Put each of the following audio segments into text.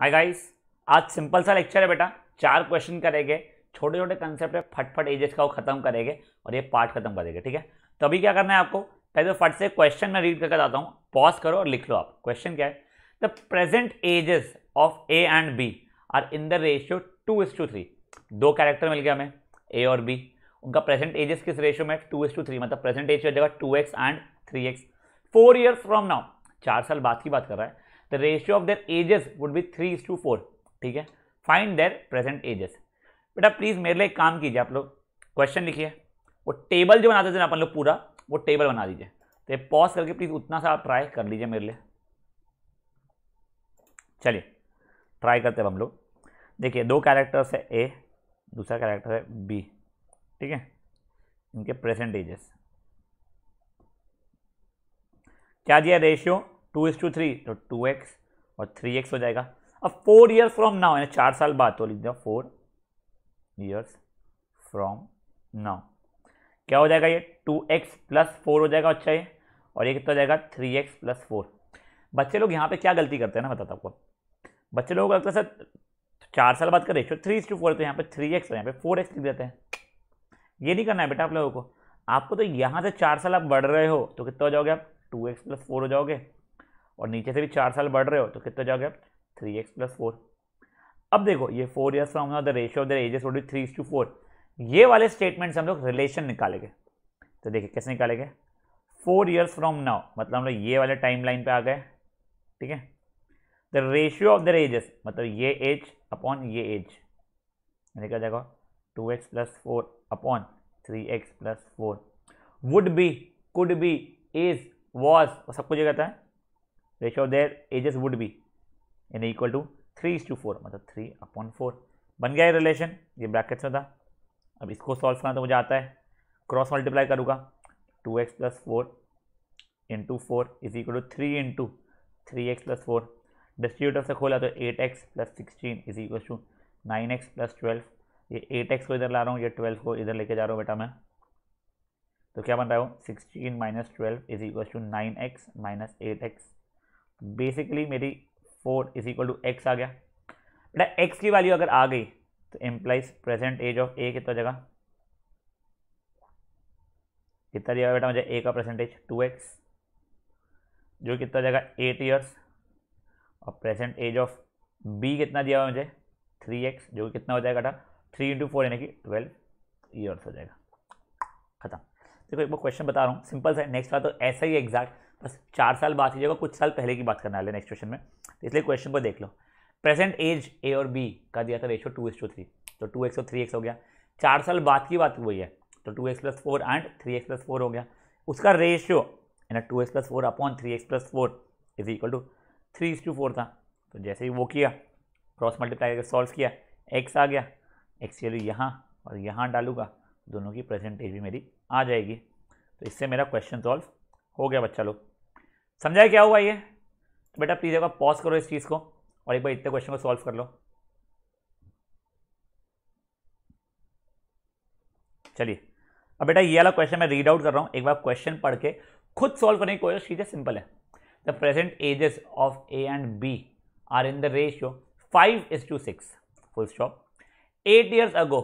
हाय guys आज simple सा lecture है बेटा चार क्वेश्चन करेंगे छोटे छोटे कंसेप्ट है फटफट एजेस का वो खत्म करेंगे और ये पार्ट खत्म करेंगे ठीक है तो अभी क्या करना है आपको पहले फट से क्वेश्चन में रीड करके आता हूँ पॉज करो और लिख लो आप क्वेश्चन क्या है the present ages of A and B are in the ratio two is to three दो कैरेक्टर मिल गया हमें ए और बी उनका प्रेजेंट एजेस किस रेशियो में टू इज टू थ्री मतलब प्रेजेंट एज हो जाएगा two X and three X four years from now चार साल बाद की बात कर रहा है the ratio of their ages would be three to four ठीक है फाइंड देयर प्रेजेंट एजेस बेटा प्लीज़ मेरे लिए एक काम कीजिए आप लोग क्वेश्चन लिखिए वो टेबल जो बनाते थे ना अपन लोग पूरा वो टेबल बना दीजिए तो पॉज करके प्लीज़ उतना सा आप ट्राई कर लीजिए मेरे लिए चलिए ट्राई करते हैं हम लोग देखिए दो कैरेक्टर्स है ए दूसरा कैरेक्टर है बी ठीक है इनके प्रेजेंट एजेस क्या दिया ratio two is to three तो टू एक्स और थ्री एक्स हो जाएगा अब फोर ईयर फ्रॉम नाउ यानी चार साल बाद तो लिख दिया फोर ईयर्स फ्रॉम नाउ क्या हो जाएगा ये टू एक्स प्लस फोर हो जाएगा अच्छा ये और ये कितना हो जाएगा थ्री एक्स प्लस फोर बच्चे लोग यहाँ पे क्या गलती करते हैं ना बताता आपको बच्चे लोगों को लगता है सर चार साल बाद का रेशियो तो थ्री इज टू फोर तो यहाँ पे थ्री एक्स और यहाँ पे फोर एक्स लिख देते हैं ये नहीं करना है बेटा आप लोगों को आपको तो यहाँ से चार साल आप बढ़ रहे हो तो कितना हो जाओगे आप टू एक्स प्लस फोर हो जाओगे और नीचे से भी चार साल बढ़ रहे हो तो कितना जाओगे आप थ्री एक्स प्लस फोर अब देखो ये four years from now the ratio of the ages would be three to four ये वाले स्टेटमेंट से हम लोग रिलेशन निकालेंगे तो देखिए कैसे निकालेंगे फोर ईयर्स फ्रॉम नाउ मतलब हम लोग ये वाले टाइम लाइन पर आ गए ठीक है the ratio of the ages मतलब ये एज अपॉन ये एज देखो देखो two X plus four upon three X plus four would be could be is was सब कुछ कहता है ratio of their ages would be in equal to three is to four मतलब three upon four बन गया ये relation ये brackets में था अब इसको सॉल्व करना तो मुझे आता है क्रॉस मल्टीप्लाई करूँगा two X plus four into four is equal to three into three X plus four distributor से खोला तो eight X plus sixteen is equal to nine X plus twelve ये एट एक्स को इधर ला रहा हूँ ये ट्वेल्व को इधर लेके जा रहा हूँ बेटा मैं तो क्या बन रहा हूँ sixteen minus twelve is equal to nine X minus eight X basically मेरी four is equal to X आ गया बेटा एक्स की वैल्यू अगर आ गई तो एम्प्लाइज प्रेजेंट एज ऑफ ए कितना जगह कितना दिया बेटा मुझे ए का परसेंटेज टू एक्स जो कितना जगह एट ईयर्स और प्रेजेंट एज ऑफ बी कितना दिया हुआ मुझे थ्री एक्स जो कितना हो जाएगा बेटा थ्री इंटू फोर यानी कि ट्वेल्व ईयर्स हो जाएगा खत्म देखो एक बार क्वेश्चन बता रहा हूँ सिंपल सा नेक्स्ट बार तो ऐसा ही एग्जैक्ट बस चार साल बाद कीजिएगा कुछ साल पहले की बात करने वाले नेक्स्ट क्वेश्चन में तो इसलिए क्वेश्चन को देख लो प्रेजेंट एज ए और बी का दिया था ratio two X two three तो टू एक्स और थ्री एक्स हो गया चार साल बाद की बात हुई है तो two X plus four and three X plus four हो गया उसका रेशियो है ना two X plus four upon three X plus four is equal to three is to four था तो जैसे ही वो किया क्रॉस मल्टीप्लाई करके सॉल्व किया एक्स आ गया एक्स वैल्यू यहाँ और यहाँ डालूंगा दोनों की एज भी मेरी आ जाएगी तो इससे मेरा क्वेश्चन सॉल्व हो गया बच्चा लोग समझाया क्या हुआ ये बेटा प्लीज़ एक बार पॉज करो इस चीज़ को और एक बार इतने क्वेश्चन को सॉल्व कर लो चलिए अब बेटा ये वाला क्वेश्चन मैं रीड आउट कर रहा हूँ एक बार क्वेश्चन पढ़ के खुद सॉल्व करने की कोशिश कीजिए सिंपल है the present ages of A and B are in the ratio five is to six full stop eight years ago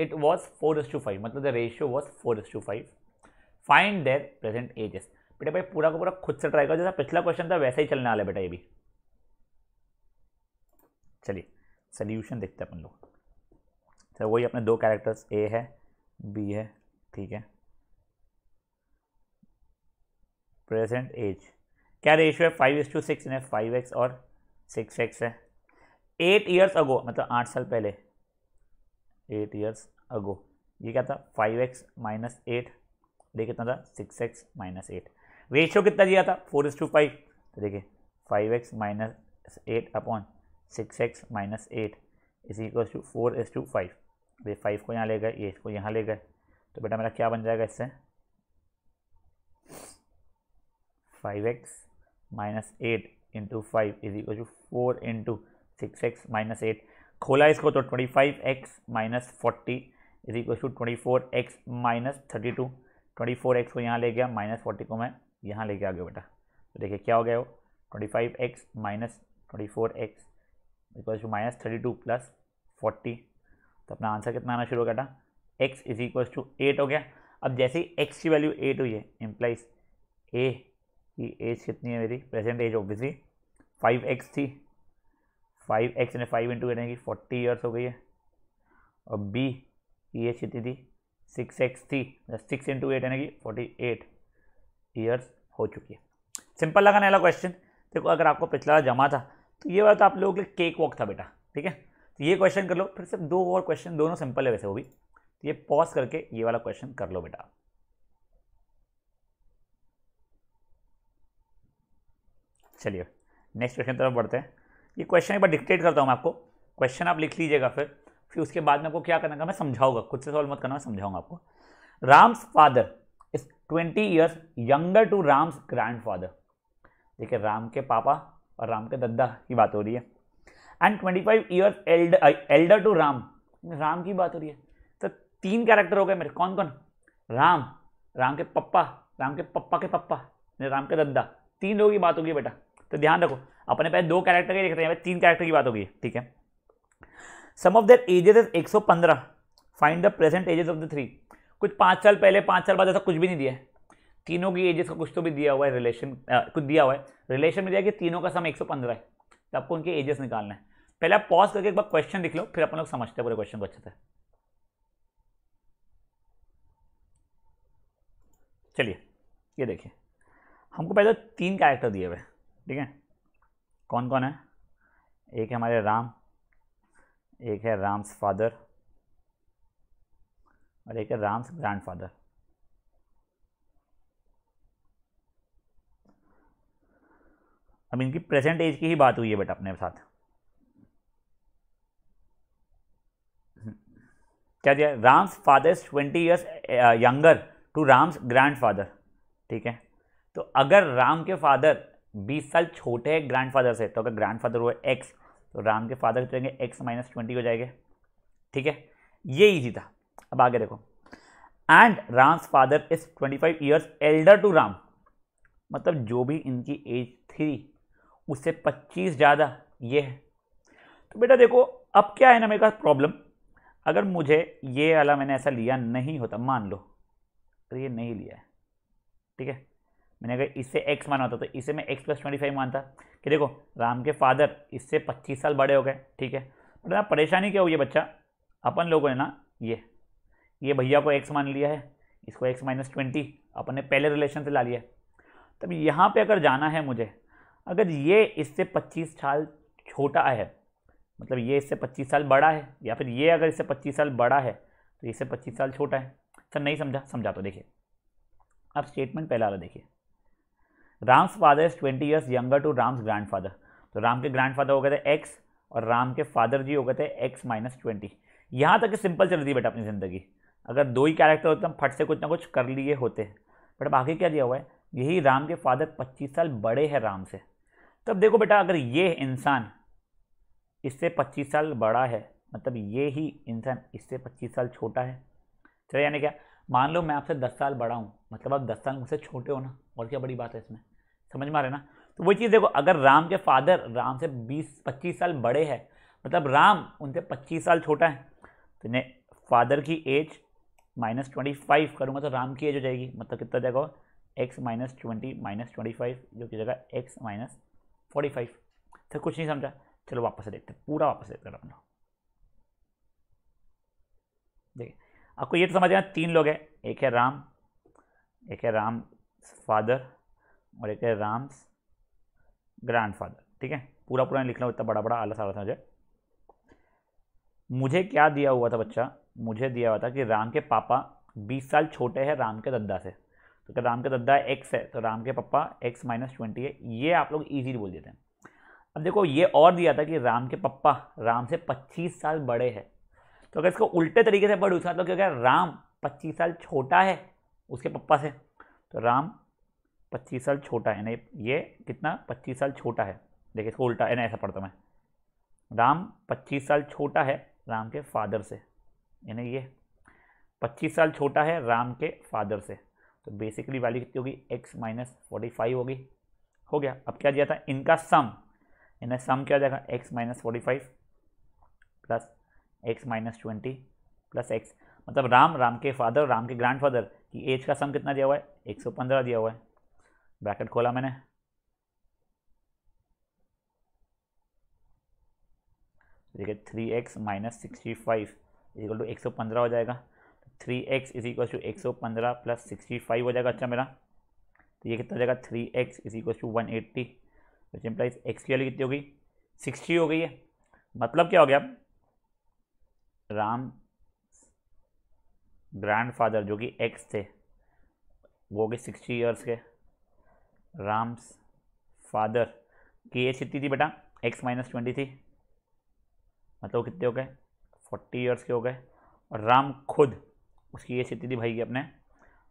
it was four is to five मतलब the ratio was four is to five find their present ages बेटा भाई पूरा का पूरा खुद से try करो जैसा पिछला क्वेश्चन था वैसा ही चलने वाला है बेटा ये भी चलिए सल्यूशन देखते हैं अपन लोग सर वही अपने दो कैरेक्टर्स ए है बी है ठीक है प्रेजेंट एज क्या रेशो है फाइव एक्स टू सिक्स ने फाइव एक्स और सिक्स एक्स है एट ईयर्स अगो मतलब आठ साल पहले एट ईयर्स अगो ये क्या था फाइव एक्स माइनस एट ये कितना था six X minus eight ratio कितना दिया था फोर इज टू फाइव तो देखिए five x minus eight upon six X minus eight is equal to four is to five ये फाइव को यहाँ ले गए एट को यहाँ ले गए तो बेटा मेरा क्या बन जाएगा इससे five x minus eight into five is equal to four into six X minus eight खोला इसको तो twenty five x minus forty is equal to twenty four X minus thirty two twenty four X को यहाँ ले गया minus forty को मैं यहाँ लेके आ गए बेटा तो देखिए क्या हो गया वो twenty five x minus twenty four x equal to minus thirty two plus forty तो अपना आंसर कितना आना शुरू हो गया था x is equal to eight हो गया अब जैसे ही एक्स की वैल्यू एट हुई है इम्प्लाइज ए की एज कितनी है मेरी present age obviously five x थी फाइव एक्स ने फाइव इंटू करेंगे फोर्टी ईयर्स हो गई है और बी की एज कितनी थी सिक्स एक्स थी सिक्स इंटू एट यानी कि फोर्टी एट ईयर्स हो चुकी है सिंपल लगा नाला क्वेश्चन देखो अगर आपको पिछला जमा था तो ये वाला तो आप लोगों के लिए केक वॉक था बेटा ठीक है तो ये क्वेश्चन कर लो फिर सिर्फ दो और क्वेश्चन दोनों सिंपल है वैसे वो भी तो ये पॉज करके ये वाला क्वेश्चन कर लो बेटा चलिए नेक्स्ट क्वेश्चन तरफ बढ़ते हैं ये क्वेश्चन एक बार डिक्टेट करता हूँ मैं आपको क्वेश्चन आप लिख लीजिएगा फिर फिर उसके बाद में आपको क्या करना का मैं समझाऊंगा खुद से सॉल्व मत करना मैं समझाऊंगा आपको Ram's father twenty years younger to Ram's father देखिए राम के पापा और राम के दद्दा की बात हो रही है and twenty five years elder elder to Ram Ram की बात हो रही है तो तीन कैरेक्टर हो गए मेरे कौन कौन राम राम के पप्पा राम के पप्पा के पप्पा राम के दद्दा तीन लोगों की बात होगी बेटा तो ध्यान रखो अपने पहले दो कैरेक्टर लिख देखते हैं तीन कैरेक्टर की बात होगी ठीक है sum of their ages is पंद्रह find the present ages of the three कुछ पाँच साल पहले पाँच साल बाद ऐसा कुछ भी नहीं दिया है तीनों की एजेस का कुछ तो भी दिया हुआ है रिलेशन आ, कुछ दिया हुआ है रिलेशन में दिया कि तीनों का समय 115 है तो आपको उनके एजेस निकालना है पहले आप पॉज करके एक बार क्वेश्चन लिख लो फिर अपन लोग समझते हैं पूरे क्वेश्चन को अच्छे से चलिए ये देखिए हमको पहले तो तीन कैरेक्टर दिए हुए ठीक है कौन कौन है एक है हमारे राम एक है राम्स फादर और एक है राम्स ग्रैंडफादर अब इनकी प्रेजेंट एज की ही बात हुई है बेटा अपने साथ क्या दिया Ram's father's twenty years younger to Ram's grandfather ठीक है तो अगर राम के फादर बीस साल छोटे हैं ग्रैंडफादर से तो अगर ग्रैंडफादर हुआ एक्स तो राम के फादर कितने तो एक्स माइनस ट्वेंटी हो जाएंगे ठीक है ये इजी था अब आगे देखो and Ram's father is 25 years elder to Ram मतलब जो भी इनकी एज थी उससे 25 ज़्यादा ये है तो बेटा देखो अब क्या है ना मेरे का प्रॉब्लम अगर मुझे ये वाला मैंने ऐसा लिया नहीं होता मान लो अगर ये नहीं लिया है ठीक है मैंने अगर इससे एक्स माना होता तो इसे मैं एक्स प्लस ट्वेंटी फाइव मानता कि देखो राम के फादर इससे पच्चीस साल बड़े हो गए ठीक है ना परेशानी क्या हुई है बच्चा अपन लोगों ने ना ये ये भैया को एक्स मान लिया है इसको एक्स माइनस ट्वेंटी अपने पहले रिलेशन से ला लिया तब यहाँ पे अगर जाना है मुझे अगर ये इससे पच्चीस साल छोटा है मतलब ये इससे पच्चीस साल बड़ा है या फिर ये अगर इससे पच्चीस साल बड़ा है तो इससे पच्चीस साल छोटा है सर नहीं समझा समझा तो देखिए अब स्टेटमेंट पहला वाला देखिए Ram's father is twenty years younger to Ram's grandfather तो राम के ग्रैंड हो गए थे एक्स और राम के फादर जी हो गए थे एक्स माइनस ट्वेंटी यहाँ तक सिंपल चल रही थी बेटा अपनी ज़िंदगी अगर दो ही कैरेक्टर होते हम फट से कुछ ना कुछ कर लिए होते हैं बट बाकी आगे क्या दिया हुआ है यही राम के फादर पच्चीस साल बड़े हैं राम से तब तो देखो बेटा अगर ये इंसान इससे पच्चीस साल बड़ा है मतलब ये ही इंसान इससे पच्चीस साल छोटा है चलो यानी क्या मान लो मैं आपसे दस साल बड़ा हूँ मतलब आप दस साल मुझसे छोटे हो ना और क्या बड़ी बात है इसमें समझ में आ रहे ना तो वही चीज़ देखो अगर राम के फादर राम से बीस पच्चीस साल बड़े हैं मतलब राम उनसे पच्चीस साल छोटा है तो फादर की एज माइनस ट्वेंटी फाइव करूँगा तो राम की एज हो जाएगी मतलब कितना जाएगा x minus twenty minus twenty five जो कि जगह एक्स माइनस फोर्टी फाइव तो कुछ नहीं समझा चलो वापस से देखते हैं पूरा वापस देखते हैं अपना देखिए आपको ये तो समझ आया तीन लोग हैं एक है राम एक है राम फादर और एक है राम्स ग्रैंड फादर ठीक है पूरा पूरा लिखना तो रहा इतना बड़ा बड़ा आलस आलस मुझे मुझे क्या दिया हुआ था बच्चा मुझे दिया हुआ था कि राम के पापा बीस साल छोटे हैं राम के दद्दा से तो अगर राम का दद्दा एक्स है तो राम के पापा एक्स माइनस ट्वेंटी है ये आप लोग ईजीली बोल देते हैं अब देखो ये और दिया था कि राम के पप्पा राम से पच्चीस साल बड़े हैं तो अगर इसको उल्टे तरीके से पढ़ उसका तो मतलब क्या राम पच्चीस साल छोटा है उसके पप्पा से तो राम पच्चीस साल छोटा है नहीं ये कितना पच्चीस साल छोटा है देखिए इसको उल्टा है ना ऐसा पढ़ता मैं राम पच्चीस साल छोटा है राम के फादर से यानी ये 25 साल छोटा है राम के फादर से तो बेसिकली वैल्यू कितनी होगी एक्स माइनस फोर्टी फाइव होगी हो गया अब क्या दिया था इनका सम यानी सम क्या जाएगा x minus forty five plus x minus twenty plus x मतलब राम राम के फादर राम के ग्रैंड फादर की एज का सम कितना दिया हुआ है एक सौ पंद्रह दिया हुआ है ब्रैकेट खोला मैंने देखिए three x minus sixty five is equal to एक सौ पंद्रह हो जाएगा three x is equal to एक सौ पंद्रह प्लस सिक्सटी फाइव हो जाएगा अच्छा मेरा तो ये कितना हो जाएगा three x is equal to one eighty which implies x की वाली कितनी हो गई सिक्सटी हो गई है मतलब क्या हो गया राम ग्रैंडफादर जो कि एक्स थे वो हो गए सिक्सटी ईयर्स के राम्स फादर की एज कितनी थी बेटा एक्स माइनस ट्वेंटी थी मतलब कितने हो गए फोर्टी ईयर्स के हो गए और राम खुद उसकी ये स्थिति थी भाई की अपने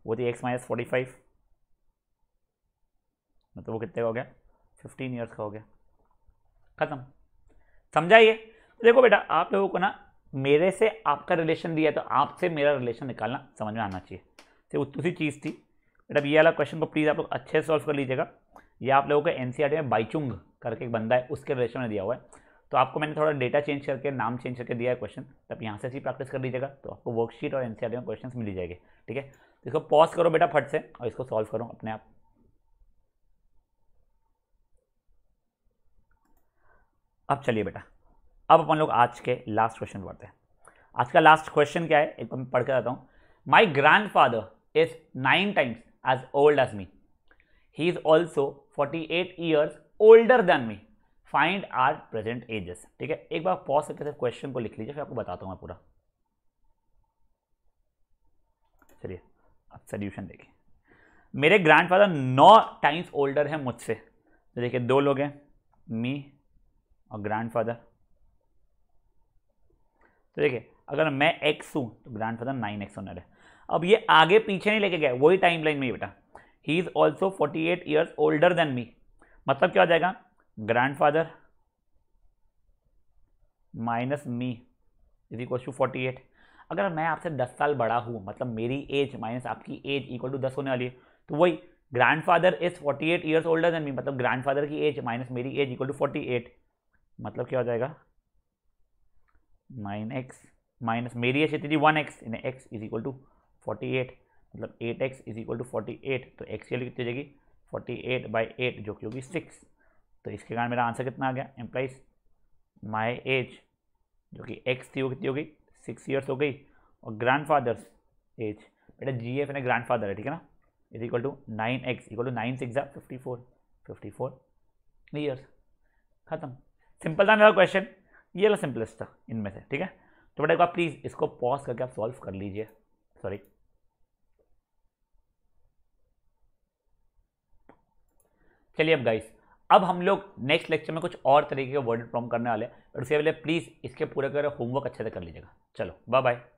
वो थी एक्स माइनस फोर्टी फाइव मतलब वो कितने का हो गया फिफ्टीन ईयर्स का हो गया ख़त्म समझाइए देखो बेटा आप लोगों को ना मेरे से आपका रिलेशन दिया तो आपसे मेरा रिलेशन निकालना समझ में आना चाहिए तो उसी चीज़ थी बेटा ये वाला क्वेश्चन को प्लीज़ आप लोग अच्छे से सॉल्व कर लीजिएगा ये आप लोगों को एन e में बाइचुंग करके एक बंदा है उसके रिलेशन में दिया हुआ है तो आपको मैंने थोड़ा डेटा चेंज करके नाम चेंज करके दिया है क्वेश्चन तब यहाँ से ही प्रैक्टिस कर लीजिएगा तो आपको वर्कशीट और एनसीआर में क्वेश्चन मिल जाएंगे ठीक है तो इसको पॉज करो बेटा फट से और इसको सॉल्व करो अपने आप अब चलिए बेटा अब अपन लोग आज के लास्ट क्वेश्चन पढ़ते हैं आज का लास्ट क्वेश्चन क्या है एक बार मैं पढ़ के आता हूँ my grandfather is nine times as old as me he is also forty eight years older than me find our present ages ठीक है एक बार पॉज करके क्वेश्चन को लिख लीजिए फिर आपको बताता हूँ मैं पूरा चलिए अब सोल्यूशन देखिए मेरे ग्रैंडफादर नौ टाइम्स ओल्डर हैं मुझसे तो देखिए दो लोग हैं मी और ग्रैंडफादर तो देखिए अगर मैं एक्स हूँ तो ग्रैंडफादर नाइन एक्स ओनर है अब ये आगे पीछे नहीं लेके गया वही टाइम लाइन में बेटा he is also forty eight years older than me मतलब क्या हो जाएगा grandfather minus me is equal to forty eight अगर मैं आपसे दस साल बड़ा हूँ मतलब मेरी एज माइनस आपकी एज इक्वल टू दस होने वाली है तो वही father is forty eight years older than me मतलब फादर की एज माइनस मेरी age equal to forty eight मतलब क्या हो जाएगा माइन एक्स माइनस मेरी एज इतनी one x in x is equal to forty eight मतलब eight x is equal to forty eight तो एक्स की वैल्यू कितनी हो जाएगी फोर्टी एट बाई एट जो कि होगी सिक्स तो इसके कारण मेरा आंसर कितना आ गया एम्प्लाइज माई एज जो कि एक्स थी वो कितनी हो गई सिक्स ईयर्स हो गई और ग्रैंड फादर्स एज बेटा जी एफ यानी ग्रैंड फादर है ठीक है ना is equal to nine x equal to nine six fifty four fifty four years खत्म सिंपल था मेरा क्वेश्चन ये वाला सिंपलेस्ट था इनमें से ठीक है तो बेटा बार प्लीज़ इसको पॉज करके आप सॉल्व कर लीजिए सॉरी चलिए अब गाइस अब हम लोग नेक्स्ट लेक्चर में कुछ और तरीके के वर्ड प्रॉम करने वाले हैं और उससे पहले प्लीज़ इसके पूरे करें होमवर्क अच्छे से कर लीजिएगा चलो बाय बाय